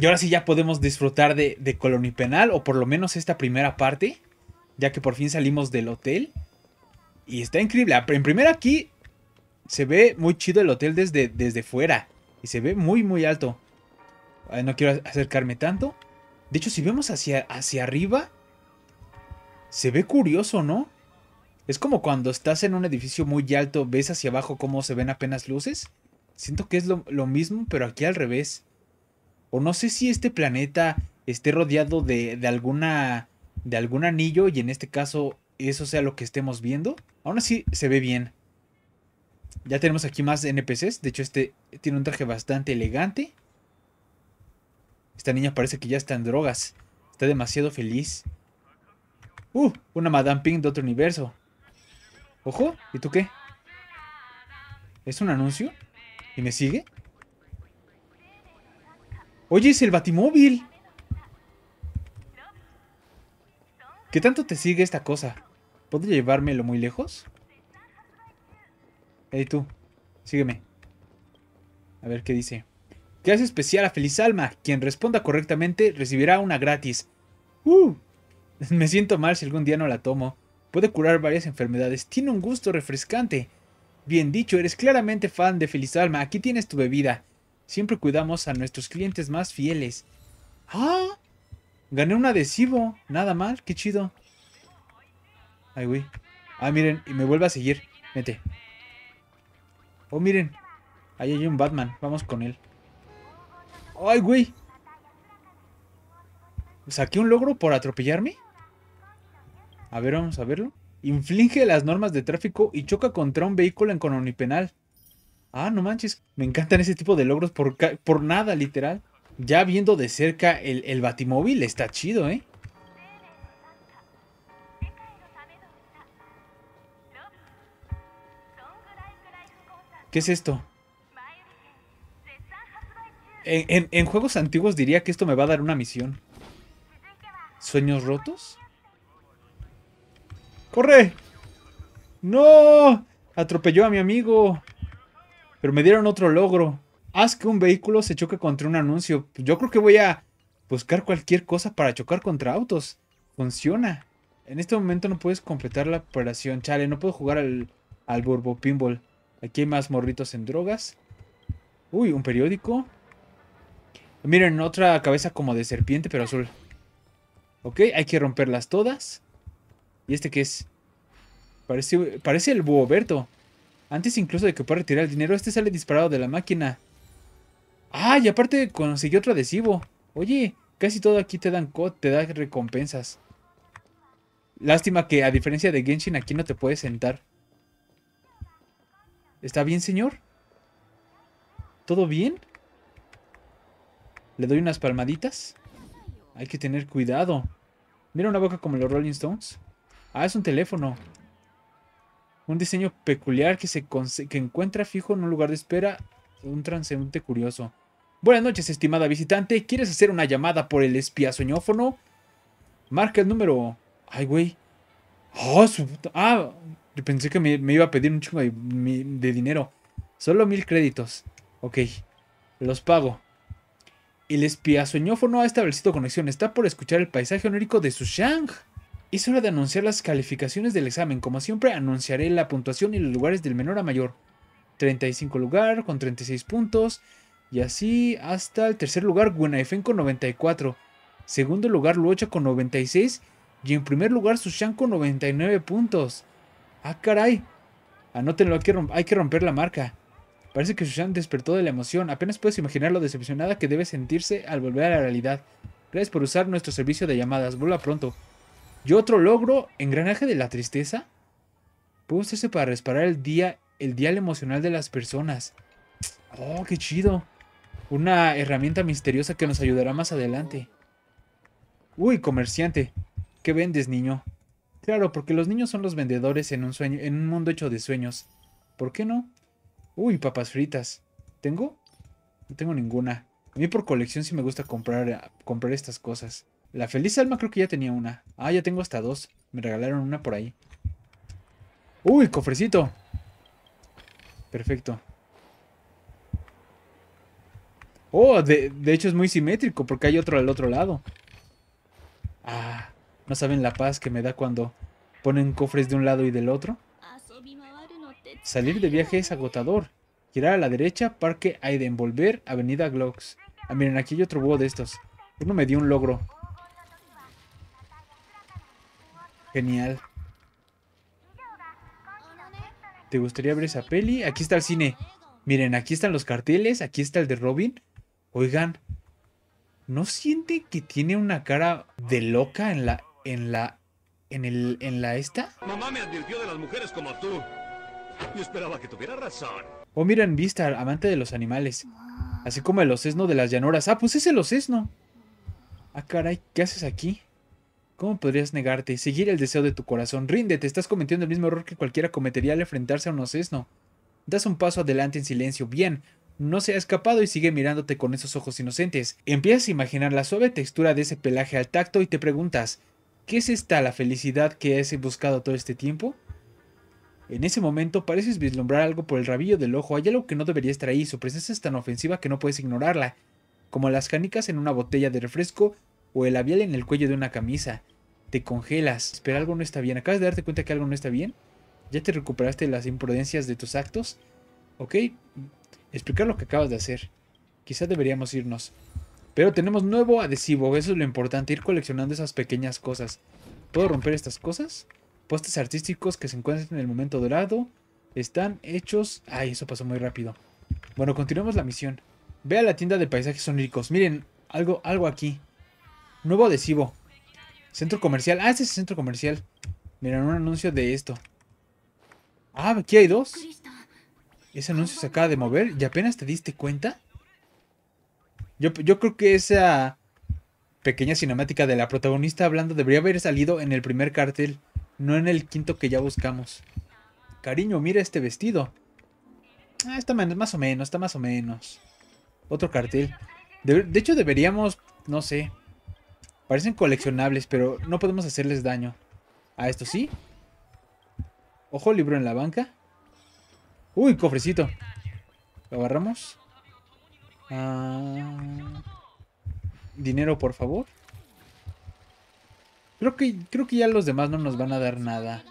Y ahora sí ya podemos disfrutar de, de Penal. o por lo menos esta primera parte, ya que por fin salimos del hotel. Y está increíble. En primera aquí se ve muy chido el hotel desde, desde fuera. Y se ve muy, muy alto. No quiero acercarme tanto. De hecho, si vemos hacia, hacia arriba, se ve curioso, ¿no? Es como cuando estás en un edificio muy alto, ves hacia abajo cómo se ven apenas luces. Siento que es lo, lo mismo, pero aquí al revés o no sé si este planeta esté rodeado de, de alguna de algún anillo y en este caso eso sea lo que estemos viendo. Aún así se ve bien. Ya tenemos aquí más NPCs. De hecho este tiene un traje bastante elegante. Esta niña parece que ya está en drogas. Está demasiado feliz. ¡Uh! Una Madame Pink de otro universo. ¡Ojo! ¿Y tú qué? ¿Es un anuncio? ¿Y me sigue? Oye, es el batimóvil. ¿Qué tanto te sigue esta cosa? ¿Podría llevármelo muy lejos? Ey, tú, sígueme. A ver qué dice. ¿Qué hace especial a Feliz Alma? Quien responda correctamente recibirá una gratis. ¡Uh! Me siento mal si algún día no la tomo. Puede curar varias enfermedades. Tiene un gusto refrescante. Bien dicho, eres claramente fan de Feliz Alma. Aquí tienes tu bebida. Siempre cuidamos a nuestros clientes más fieles. ¡Ah! Gané un adhesivo. Nada mal, qué chido. Ay, güey. Ah, miren, y me vuelve a seguir. Vete. Oh, miren. Ahí hay un Batman. Vamos con él. ¡Ay, güey! ¿Saqué un logro por atropellarme? A ver, vamos a verlo. Inflige las normas de tráfico y choca contra un vehículo en penal ah, no manches, me encantan ese tipo de logros por, por nada, literal. Ya viendo de cerca el, batimóvil, está chido, ¿eh? ¿Qué es esto? En, en, juegos antiguos diría que esto me va a dar una misión. ¿Sueños rotos? ¡Corre! ¡No! Atropelló a mi amigo. Pero me dieron otro logro. Haz que un vehículo se choque contra un anuncio. Pues yo creo que voy a buscar cualquier cosa para chocar contra autos. Funciona. En este momento no puedes completar la operación. Chale, no puedo jugar al, al Burbo Pinball. Aquí hay más morritos en drogas. Uy, un periódico. Miren, otra cabeza como de serpiente, pero azul. Ok, hay que romperlas todas. ¿Y este qué es? Parece, parece el berto. Antes incluso de que pueda retirar el dinero, este sale disparado de la máquina. Ah, y aparte consiguió otro adhesivo. Oye, casi todo aquí te dan te da recompensas. Lástima que a diferencia de Genshin aquí no te puedes sentar. ¿Está bien, señor? ¿Todo bien? Le doy unas palmaditas. Hay que tener cuidado. Mira una boca como los Rolling Stones. Ah, es un teléfono. Un diseño peculiar que se encuentra fijo en un lugar de espera un transeúnte curioso. Buenas noches, estimada visitante. ¿Quieres hacer una llamada por el espía soñófono? Marca el número. Ay, güey. Oh, su... Ah, pensé que me, iba a pedir un chingo de, dinero. Solo mil créditos. Ok, los pago. El espía soñófono ha establecido conexión. Está por escuchar el paisaje onírico de Sushang. Es hora de anunciar las calificaciones del examen. Como siempre, anunciaré la puntuación y los lugares del menor a mayor. 35 lugar con 36 puntos. Y así hasta el tercer lugar, Gwenaifen con 94. Segundo lugar, Luocha con 96. Y en primer lugar, Sushan con 99 puntos. ¡Ah, caray! Anótenlo, hay que, hay que romper la marca. Parece que Sushan despertó de la emoción. Apenas puedes imaginar lo decepcionada que debe sentirse al volver a la realidad. Gracias por usar nuestro servicio de llamadas. Vuelva pronto. Y otro logro, engranaje de la tristeza, puede usarse para reparar el día, el dial emocional de las personas. Oh, qué chido. Una herramienta misteriosa que nos ayudará más adelante. Uy, comerciante. ¿Qué vendes, niño? Claro, porque los niños son los vendedores en un sueño, en un mundo hecho de sueños. ¿Por qué no? Uy, papas fritas. ¿Tengo? No tengo ninguna. A mí por colección sí me gusta comprar, eh, comprar estas cosas. La feliz alma creo que ya tenía una. Ah, ya tengo hasta dos. Me regalaron una por ahí. ¡Uy, cofrecito! Perfecto. Oh, de, hecho es muy simétrico porque hay otro al otro lado. Ah, no saben la paz que me da cuando ponen cofres de un lado y del otro. Salir de viaje es agotador. Girar a la derecha, Parque de envolver, Avenida Glocks. Ah, miren, aquí hay otro búho de estos. Uno me dio un logro. Genial. ¿Te gustaría ver esa peli? Aquí está el cine. Miren, aquí están los carteles, aquí está el de Robin. Oigan, ¿no siente que tiene una cara de loca en la en la en el en la esta? Mamá me advirtió de las mujeres como tú. Yo esperaba que tuviera razón. Oh, miren, Vista, amante de los animales. Así como el osesno de las llanuras. Ah, pues es el osesno. Ah, caray, ¿qué haces aquí? ¿Cómo podrías negarte? Seguir el deseo de tu corazón. Ríndete, estás cometiendo el mismo error que cualquiera cometería al enfrentarse a un ocesno. Das un paso adelante en silencio. Bien, no se ha escapado y sigue mirándote con esos ojos inocentes. Empiezas a imaginar la suave textura de ese pelaje al tacto y te preguntas, ¿qué es esta la felicidad que has buscado todo este tiempo? En ese momento pareces vislumbrar algo por el rabillo del ojo, hay algo que no debería estar ahí, su presencia es tan ofensiva que no puedes ignorarla. Como las canicas en una botella de refresco, o el labial en el cuello de una camisa. Te congelas, Espera, algo no está bien. ¿Acabas de darte cuenta que algo no está bien? ¿Ya te recuperaste de las imprudencias de tus actos? ¿Ok? Explicar lo que acabas de hacer. Quizás deberíamos irnos. Pero tenemos nuevo adhesivo, eso es lo importante, ir coleccionando esas pequeñas cosas. ¿Puedo romper estas cosas? Postes artísticos que se encuentran en el momento dorado están hechos... Ay, eso pasó muy rápido. Bueno, continuemos la misión. Ve a la tienda de paisajes ricos. Miren, algo, algo aquí. Nuevo adhesivo. Centro comercial. Ah, ese es el centro comercial. Miren, un anuncio de esto. Ah, aquí hay dos. Ese anuncio se acaba de mover y apenas te diste cuenta. Yo, creo que esa pequeña cinemática de la protagonista hablando debería haber salido en el primer cartel, no en el quinto que ya buscamos. Cariño, mira este vestido. Ah, está más o menos, está más o menos. Otro cartel. de hecho, deberíamos, no sé, Parecen coleccionables, pero no podemos hacerles daño. A ah, esto sí. Ojo, libro en la banca. Uy, cofrecito. ¿Lo agarramos? Ah, dinero, por favor. Creo que, creo que ya los demás no nos van a dar nada.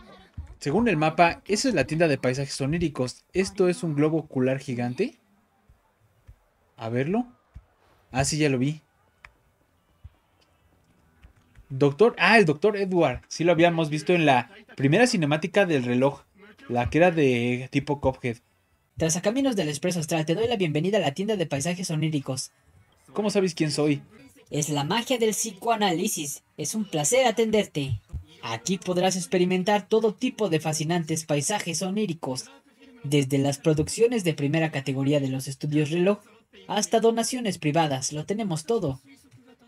Según el mapa, esa es la tienda de paisajes soníricos. Esto es un globo ocular gigante. A verlo. Ah, sí, ya lo vi. Doctor, ah, el Doctor Edward, sí lo habíamos visto en la primera cinemática del reloj, la que era de tipo Cophead. Tras a caminos del Expreso Astral, te doy la bienvenida a la tienda de paisajes oníricos. ¿Cómo sabes quién soy? Es la magia del psicoanálisis. Es un placer atenderte. Aquí podrás experimentar todo tipo de fascinantes paisajes oníricos, desde las producciones de primera categoría de los estudios reloj hasta donaciones privadas, lo tenemos todo.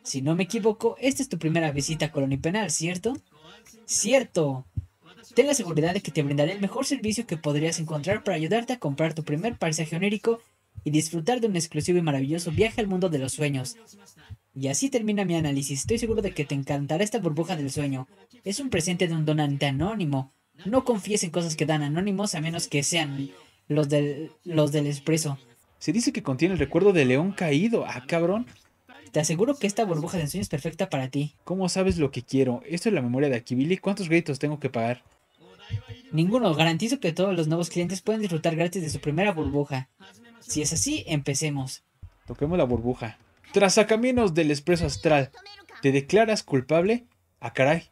Si no me equivoco, esta es tu primera visita a Colonia Penal, ¿cierto? ¡Cierto! Ten la seguridad de que te brindaré el mejor servicio que podrías encontrar para ayudarte a comprar tu primer paisaje onírico y disfrutar de un exclusivo y maravilloso viaje al mundo de los sueños. Y así termina mi análisis. Estoy seguro de que te encantará esta burbuja del sueño. Es un presente de un donante anónimo. No confíes en cosas que dan anónimos a menos que sean los del, los del expreso. Se dice que contiene el recuerdo de león caído. Ah, cabrón. Te aseguro que esta burbuja de ensueño es perfecta para ti. ¿Cómo sabes lo que quiero? Esto es la memoria de Akibili. ¿Cuántos créditos tengo que pagar? Ninguno. Garantizo que todos los nuevos clientes pueden disfrutar gratis de su primera burbuja. Si es así, empecemos. Toquemos la burbuja. Tras sacaminos del expreso astral, ¿te declaras culpable? ¡Ah, caray!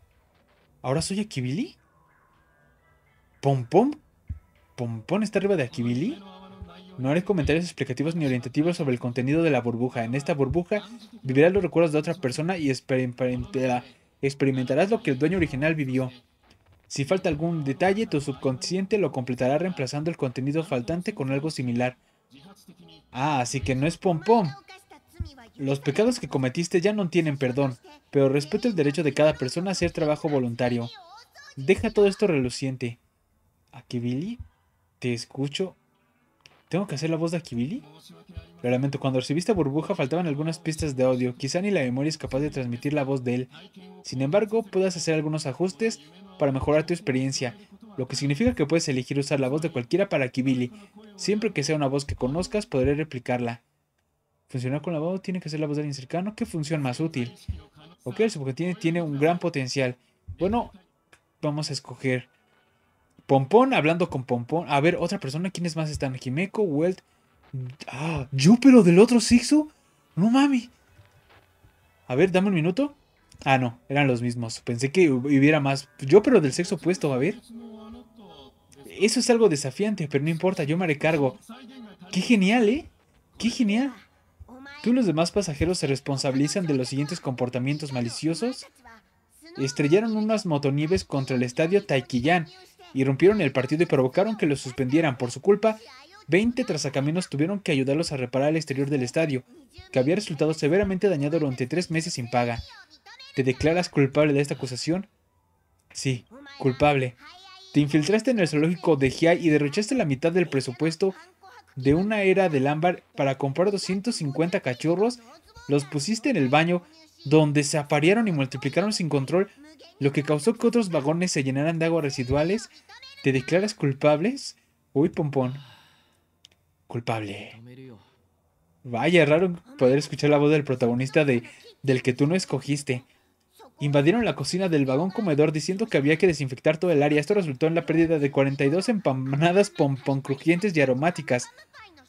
¿Ahora soy Akibili? pom ¿Pompón está arriba de Akibili? No haré comentarios explicativos ni orientativos sobre el contenido de la burbuja. En esta burbuja vivirás los recuerdos de otra persona y experimentarás lo que el dueño original vivió. Si falta algún detalle, tu subconsciente lo completará reemplazando el contenido faltante con algo similar. Ah, así que no es pompón. Los pecados que cometiste ya no tienen perdón, pero respeto el derecho de cada persona a hacer trabajo voluntario. Deja todo esto reluciente. Aquí Billy? Te escucho ¿Tengo que hacer la voz de Akibili? Lo lamento, cuando recibiste Burbuja faltaban algunas pistas de audio, quizá ni la memoria es capaz de transmitir la voz de él. Sin embargo, puedes hacer algunos ajustes para mejorar tu experiencia, lo que significa que puedes elegir usar la voz de cualquiera para Kibili. Siempre que sea una voz que conozcas, podré replicarla. Funcionar con la voz tiene que ser la voz de alguien cercano. ¿Qué función más útil? Ok, el tiene tiene un gran potencial. Bueno, vamos a escoger Pompón hablando con Pompón. A ver, otra persona. ¿Quiénes más están? Jimeco, Welt. Ah, yo, pero del otro sexo! No mami. A ver, dame un minuto. Ah, no, eran los mismos. Pensé que hubiera más. Yo, pero del sexo opuesto, a ver. Eso es algo desafiante, pero no importa, yo me haré cargo. Qué genial, ¿eh? Qué genial. Tú y los demás pasajeros se responsabilizan de los siguientes comportamientos maliciosos estrellaron unas motonieves contra el estadio Taikiyan, rompieron el partido y provocaron que lo suspendieran. Por su culpa, 20 trasacaminos tuvieron que ayudarlos a reparar el exterior del estadio, que había resultado severamente dañado durante tres meses sin paga. ¿Te declaras culpable de esta acusación? Sí, culpable. Te infiltraste en el zoológico de Hiei y derrochaste la mitad del presupuesto de una era del ámbar para comprar 250 cachorros, los pusiste en el baño, donde se aparearon y multiplicaron sin control, lo que causó que otros vagones se llenaran de aguas residuales. ¿Te declaras culpables? Uy, pompón. Culpable. Vaya, raro poder escuchar la voz del protagonista de del que tú no escogiste. Invadieron la cocina del vagón comedor diciendo que había que desinfectar todo el área. Esto resultó en la pérdida de 42 empanadas pompón crujientes y aromáticas.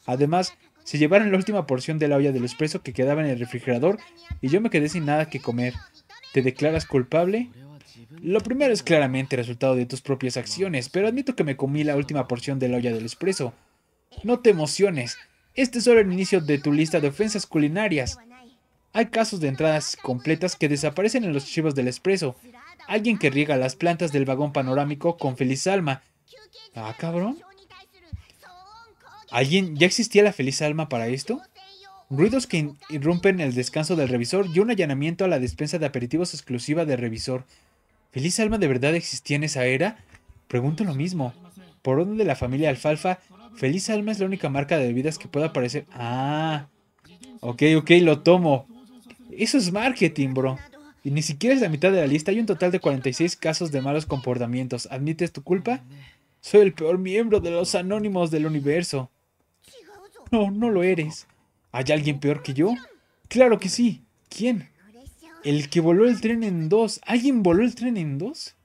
Además, se llevaron la última porción de la olla del espresso que quedaba en el refrigerador y yo me quedé sin nada que comer. ¿Te declaras culpable? Lo primero es claramente el resultado de tus propias acciones, pero admito que me comí la última porción de la olla del espresso. No te emociones. Este es solo el inicio de tu lista de ofensas culinarias. Hay casos de entradas completas que desaparecen en los archivos del expreso. Alguien que riega las plantas del vagón panorámico con feliz alma. Ah, cabrón. ¿Alguien ya existía la feliz alma para esto? Ruidos que irrumpen el descanso del revisor y un allanamiento a la despensa de aperitivos exclusiva del revisor. ¿Feliz alma de verdad existía en esa era? Pregunto lo mismo. Por orden de la familia Alfalfa, Feliz Alma es la única marca de bebidas que pueda aparecer. Ah, ok, ok, lo tomo. Eso es marketing, bro. Y ni siquiera es la mitad de la lista. Hay un total de 46 casos de malos comportamientos. ¿Admites tu culpa? Soy el peor miembro de los anónimos del universo. No, no lo eres. ¿Hay alguien peor que yo? Claro que sí. ¿Quién? El que voló el tren en dos. ¿Alguien voló el tren en dos?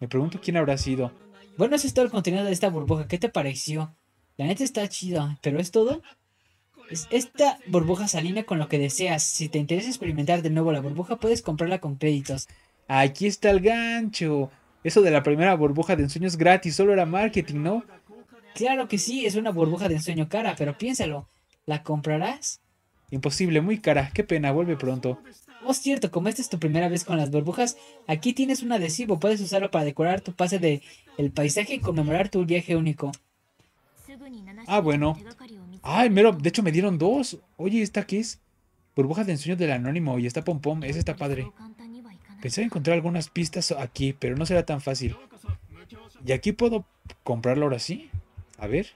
Me pregunto quién habrá sido. Bueno, ese es todo el contenido de esta burbuja. ¿Qué te pareció? La neta está chida, pero es todo. Esta burbuja se alinea con lo que deseas. Si te interesa experimentar de nuevo la burbuja, puedes comprarla con créditos. Aquí está el gancho. Eso de la primera burbuja de ensueños gratis solo era marketing, ¿no? Claro que sí, es una burbuja de ensueño cara, pero piénsalo, ¿la comprarás? Imposible, muy cara, qué pena, vuelve pronto. Oh, cierto, como esta es tu primera vez con las burbujas, aquí tienes un adhesivo, puedes usarlo para decorar tu pase de el paisaje y conmemorar tu viaje único. Ah, bueno. Ay, mero, de hecho me dieron dos. Oye, ¿esta qué es? Burbuja de ensueño del anónimo y está pompom, esa está padre. Pensé encontrar algunas pistas aquí, pero no será tan fácil. ¿Y aquí puedo comprarlo ahora sí? A ver.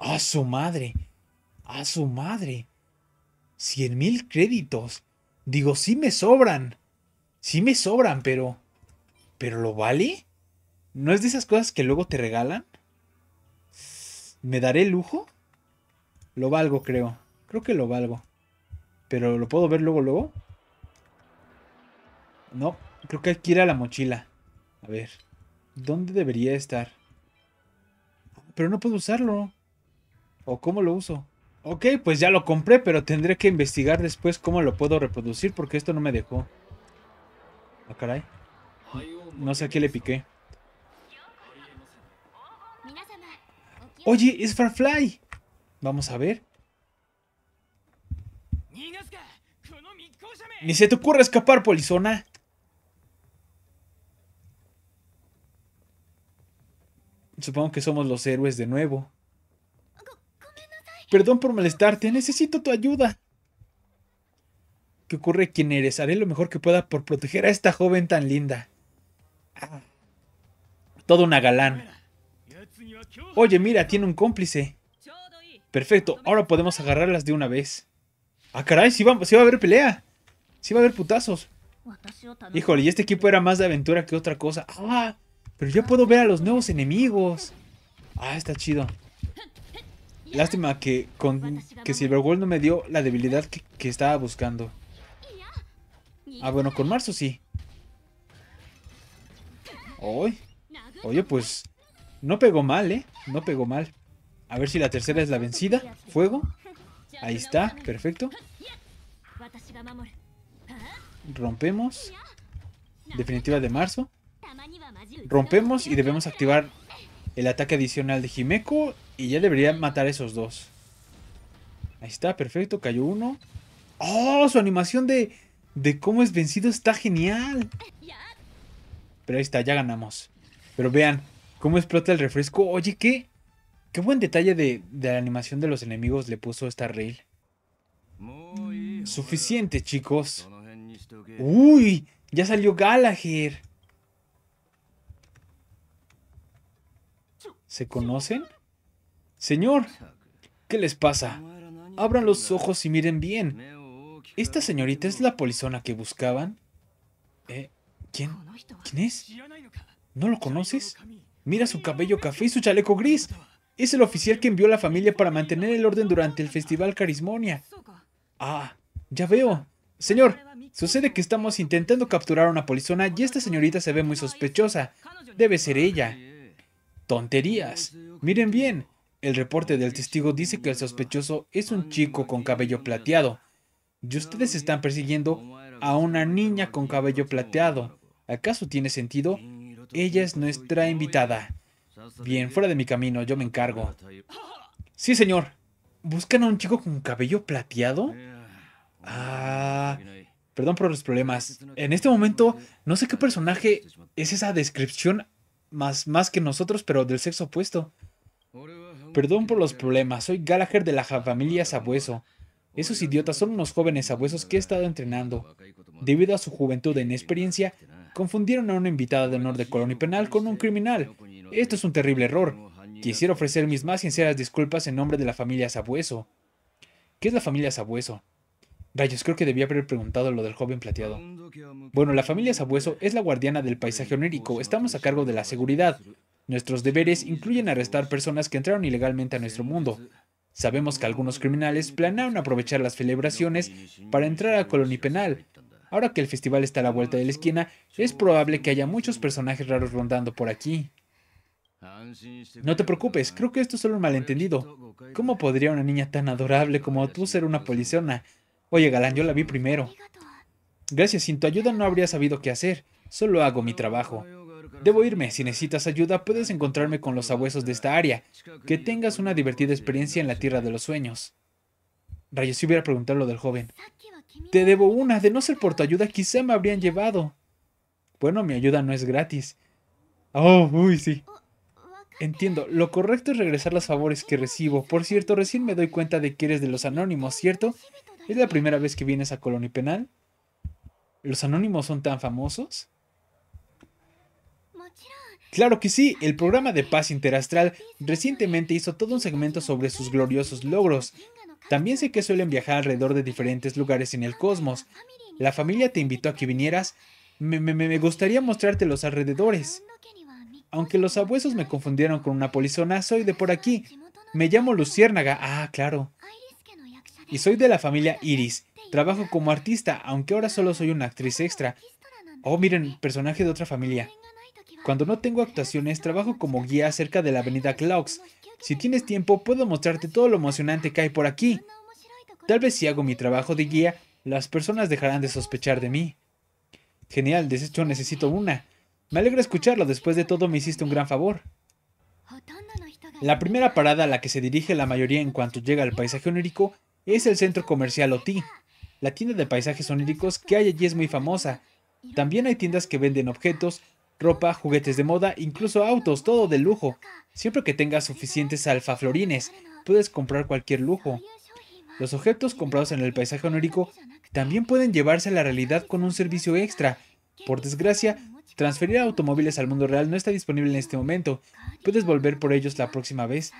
¡A ¡Ah, su madre! ¡A ¡Ah, su madre! Cien mil créditos. Digo, sí me sobran. Sí me sobran, pero... ¿Pero lo vale? ¿No es de esas cosas que luego te regalan? ¿Me daré el lujo? Lo valgo, creo. Creo que lo valgo. ¿Pero lo puedo ver luego, luego? No, creo que hay que la mochila. A ver, ¿dónde debería estar? pero no puedo usarlo. ¿O cómo lo uso? Ok, pues ya lo compré, pero tendré que investigar después cómo lo puedo reproducir porque esto no me dejó. Ah, caray. No sé a qué le piqué. Oye, es Farfly. Vamos a ver. Ni se te ocurre escapar, polizona. Supongo que somos los héroes de nuevo. Perdón por molestarte, necesito tu ayuda. ¿Qué ocurre? ¿Quién eres? Haré lo mejor que pueda por proteger a esta joven tan linda. todo una galán. Oye, mira, tiene un cómplice. Perfecto, ahora podemos agarrarlas de una vez. Ah, caray, Si va, sí va a haber pelea. Sí va a haber putazos. Híjole, y este equipo era más de aventura que otra cosa. ¡Ah! Pero ya puedo ver a los nuevos enemigos. Ah, está chido. Lástima que, con, que Silverwall no me dio la debilidad que, estaba buscando. Ah, bueno, con Marzo sí. Oy. Oye, pues no pegó mal, ¿eh? No pegó mal. A ver si la tercera es la vencida. Fuego. Ahí está, perfecto. Rompemos. Definitiva de marzo rompemos y debemos activar el ataque adicional de Himeko y ya debería matar a esos dos. Ahí está, perfecto, cayó uno. ¡Oh! Su animación de, de cómo es vencido está genial. Pero ahí está, ya ganamos. Pero vean, cómo explota el refresco. Oye, qué, qué buen detalle de, de la animación de los enemigos le puso esta rail. Suficiente, chicos. ¡Uy! Ya salió Gallagher. ¿Se conocen? Señor, ¿qué les pasa? Abran los ojos y miren bien. ¿Esta señorita es la polizona que buscaban? ¿Eh? ¿Quién? ¿Quién es? ¿No lo conoces? Mira su cabello café y su chaleco gris. Es el oficial que envió a la familia para mantener el orden durante el festival Carismonia. Ah, ya veo. Señor, sucede que estamos intentando capturar a una polizona y esta señorita se ve muy sospechosa. Debe ser ella. Tonterías. Miren bien. El reporte del testigo dice que el sospechoso es un chico con cabello plateado. Y ustedes están persiguiendo a una niña con cabello plateado. ¿Acaso tiene sentido? Ella es nuestra invitada. Bien, fuera de mi camino, yo me encargo. Sí, señor. ¿Buscan a un chico con cabello plateado? Ah... Perdón por los problemas. En este momento, no sé qué personaje es esa descripción más, más que nosotros, pero del sexo opuesto. Perdón por los problemas, soy Gallagher de la familia Sabueso. Esos idiotas son unos jóvenes sabuesos que he estado entrenando. Debido a su juventud e inexperiencia, confundieron a una invitada de honor de colonia penal con un criminal. Esto es un terrible error. Quisiera ofrecer mis más sinceras disculpas en nombre de la familia Sabueso. ¿Qué es la familia Sabueso? Rayos, creo que debía haber preguntado lo del joven plateado. Bueno, la familia Sabueso es la guardiana del paisaje onírico. Estamos a cargo de la seguridad. Nuestros deberes incluyen arrestar personas que entraron ilegalmente a nuestro mundo. Sabemos que algunos criminales planearon aprovechar las celebraciones para entrar a colonia Penal. Ahora que el festival está a la vuelta de la esquina, es probable que haya muchos personajes raros rondando por aquí. No te preocupes, creo que esto es solo un malentendido. ¿Cómo podría una niña tan adorable como tú ser una policiona? Oye, Galán, yo la vi primero. Gracias, sin tu ayuda no habría sabido qué hacer. Solo hago mi trabajo. Debo irme. Si necesitas ayuda, puedes encontrarme con los abuesos de esta área. Que tengas una divertida experiencia en la Tierra de los Sueños. Rayo, si hubiera preguntado lo del joven. Te debo una. De no ser por tu ayuda, quizá me habrían llevado. Bueno, mi ayuda no es gratis. Oh, uy, sí. Entiendo, lo correcto es regresar los favores que recibo. Por cierto, recién me doy cuenta de que eres de los anónimos, ¿cierto? Es la primera vez que vienes a Colonia Penal. ¿Los anónimos son tan famosos? Claro que sí, el programa de paz interastral recientemente hizo todo un segmento sobre sus gloriosos logros. También sé que suelen viajar alrededor de diferentes lugares en el cosmos. La familia te invitó a que vinieras. Me, gustaría mostrarte los alrededores. Aunque los abuesos me confundieron con una polizona, soy de por aquí. Me llamo Luciérnaga. Ah, claro y soy de la familia Iris. Trabajo como artista, aunque ahora solo soy una actriz extra. Oh, miren, personaje de otra familia. Cuando no tengo actuaciones, trabajo como guía cerca de la avenida Clocks. Si tienes tiempo, puedo mostrarte todo lo emocionante que hay por aquí. Tal vez si hago mi trabajo de guía, las personas dejarán de sospechar de mí. Genial, de hecho necesito una. Me alegra escucharlo, después de todo me hiciste un gran favor. La primera parada a la que se dirige la mayoría en cuanto llega al paisaje onírico es el centro comercial OTI. La tienda de paisajes oníricos que hay allí es muy famosa. También hay tiendas que venden objetos, ropa, juguetes de moda, incluso autos, todo de lujo. Siempre que tengas suficientes alfaflorines, puedes comprar cualquier lujo. Los objetos comprados en el paisaje onírico también pueden llevarse a la realidad con un servicio extra. Por desgracia, transferir automóviles al mundo real no está disponible en este momento. Puedes volver por ellos la próxima vez.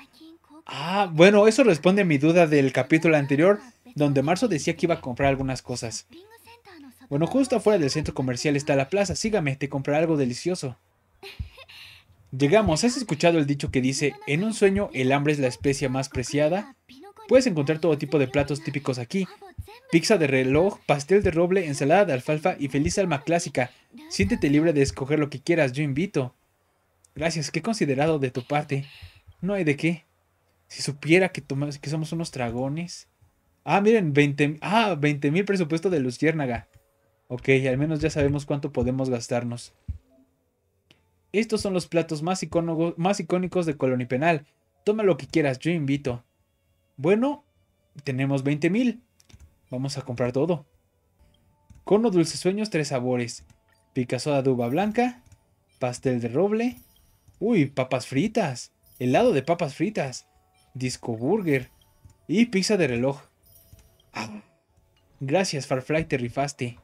Ah, bueno, eso responde a mi duda del capítulo anterior, donde Marzo decía que iba a comprar algunas cosas. Bueno, justo afuera del centro comercial está la plaza. Sígame, te compraré algo delicioso. Llegamos. ¿Has escuchado el dicho que dice, en un sueño el hambre es la especie más preciada? Puedes encontrar todo tipo de platos típicos aquí. Pizza de reloj, pastel de roble, ensalada de alfalfa y feliz alma clásica. Siéntete libre de escoger lo que quieras, yo invito. Gracias, qué considerado de tu parte. No hay de qué. Si supiera que, que somos unos dragones. Ah, miren, 20, ah, 20 presupuesto de Luciérnaga. Ok, al menos ya sabemos cuánto podemos gastarnos. Estos son los platos más, icónicos de Colony Penal. Toma lo que quieras, yo invito. Bueno, tenemos 20.000. mil. Vamos a comprar todo. Cono dulces sueños, tres sabores. Picasso de uva blanca. Pastel de roble. Uy, papas fritas. Helado de papas fritas. Disco Burger y pizza de reloj. Ah, gracias, Farfly, te rifaste.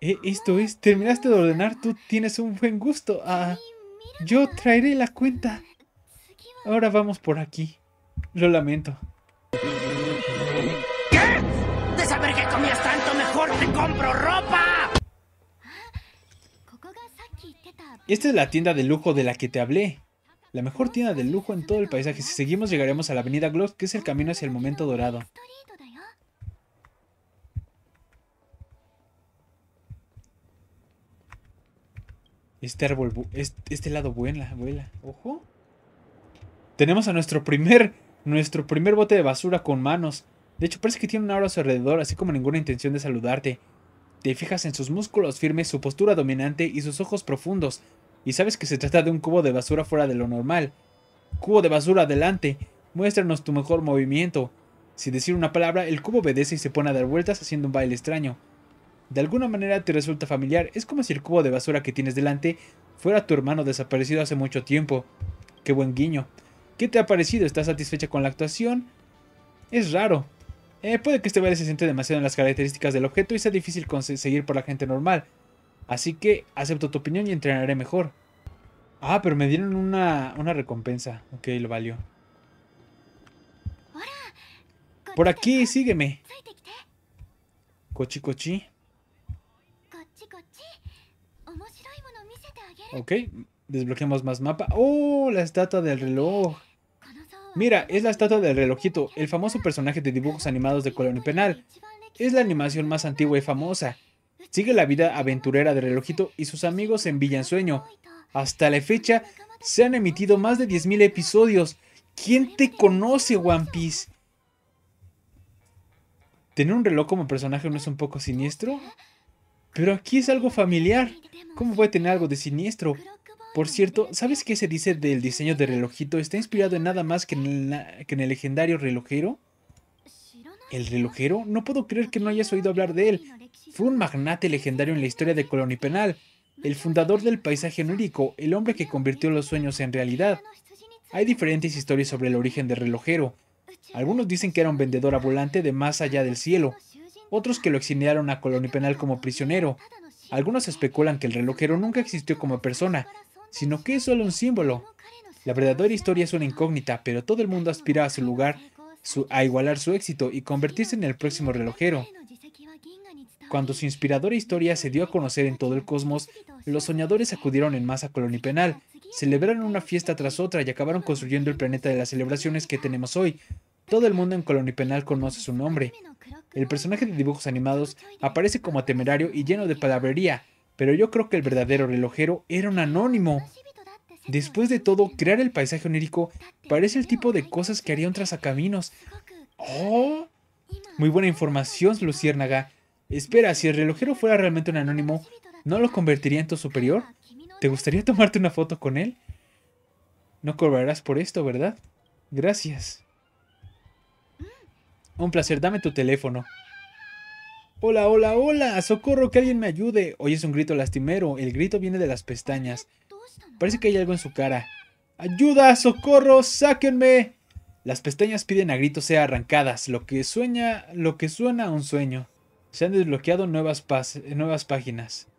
Eh, esto es, terminaste de ordenar, tú tienes un buen gusto. Ah, yo traeré la cuenta. Ahora vamos por aquí. Lo lamento. De saber que comías tanto, mejor te compro ropa. Ah, Esta es la tienda de lujo de la que te hablé la mejor tienda de lujo en todo el paisaje. Si seguimos llegaremos a la avenida Gloss, que es el camino hacia el momento dorado. Este árbol, este, este lado vuela, vuela. Ojo. Tenemos a nuestro primer, nuestro primer bote de basura con manos. De hecho, parece que tiene un aura a su alrededor, así como ninguna intención de saludarte. Te fijas en sus músculos firmes, su postura dominante y sus ojos profundos y sabes que se trata de un cubo de basura fuera de lo normal. Cubo de basura adelante, muéstranos tu mejor movimiento. Sin decir una palabra, el cubo obedece y se pone a dar vueltas haciendo un baile extraño. De alguna manera te resulta familiar, es como si el cubo de basura que tienes delante fuera tu hermano desaparecido hace mucho tiempo. Qué buen guiño. ¿Qué te ha parecido? ¿Estás satisfecha con la actuación? Es raro. Eh, puede que este baile se siente demasiado en las características del objeto y sea difícil conseguir por la gente normal, Así que acepto tu opinión y entrenaré mejor. Ah, pero me dieron una, recompensa. Ok, lo valió. Por aquí, sígueme. Cochi, cochi. Ok, desbloqueamos más mapa. ¡Oh! La estatua del reloj. Mira, es la estatua del relojito, el famoso personaje de dibujos animados de Colonia Penal. Es la animación más antigua y famosa. Sigue la vida aventurera de Relojito y sus amigos en Villansueño. Hasta la fecha se han emitido más de 10.000 episodios. ¿Quién te conoce, One Piece? Tener un reloj como personaje no es un poco siniestro, pero aquí es algo familiar. ¿Cómo puede tener algo de siniestro? Por cierto, ¿sabes qué se dice del diseño de relojito? Está inspirado en nada más que en el, que en el legendario relojero. ¿El relojero? No puedo creer que no hayas oído hablar de él. Fue un magnate legendario en la historia de y Penal, el fundador del paisaje onírico, el hombre que convirtió los sueños en realidad. Hay diferentes historias sobre el origen del relojero. Algunos dicen que era un vendedor a volante de más allá del cielo, otros que lo exiliaron a y Penal como prisionero. Algunos especulan que el relojero nunca existió como persona, sino que es solo un símbolo. La verdadera historia es una incógnita, pero todo el mundo aspira a su lugar a igualar su éxito y convertirse en el próximo relojero. Cuando su inspiradora historia se dio a conocer en todo el cosmos, los soñadores acudieron en masa a Colony Penal, celebraron una fiesta tras otra y acabaron construyendo el planeta de las celebraciones que tenemos hoy. Todo el mundo en Colony Penal conoce su nombre. El personaje de dibujos animados aparece como temerario y lleno de palabrería, pero yo creo que el verdadero relojero era un anónimo. Después de todo, crear el paisaje onírico parece el tipo de cosas que haría un trazacaminos. ¡Oh! Muy buena información, Luciérnaga. Espera, si el relojero fuera realmente un anónimo, ¿no lo convertiría en tu superior? ¿Te gustaría tomarte una foto con él? No cobrarás por esto, ¿verdad? Gracias. Un placer, dame tu teléfono. Hola, hola, hola, socorro, que alguien me ayude. Oyes un grito lastimero, el grito viene de las pestañas. Parece que hay algo en su cara. ¡Ayuda! ¡Socorro! ¡Sáquenme! Las pestañas piden a gritos Sea arrancadas, lo que sueña, lo que suena a un sueño. Se han desbloqueado nuevas páginas.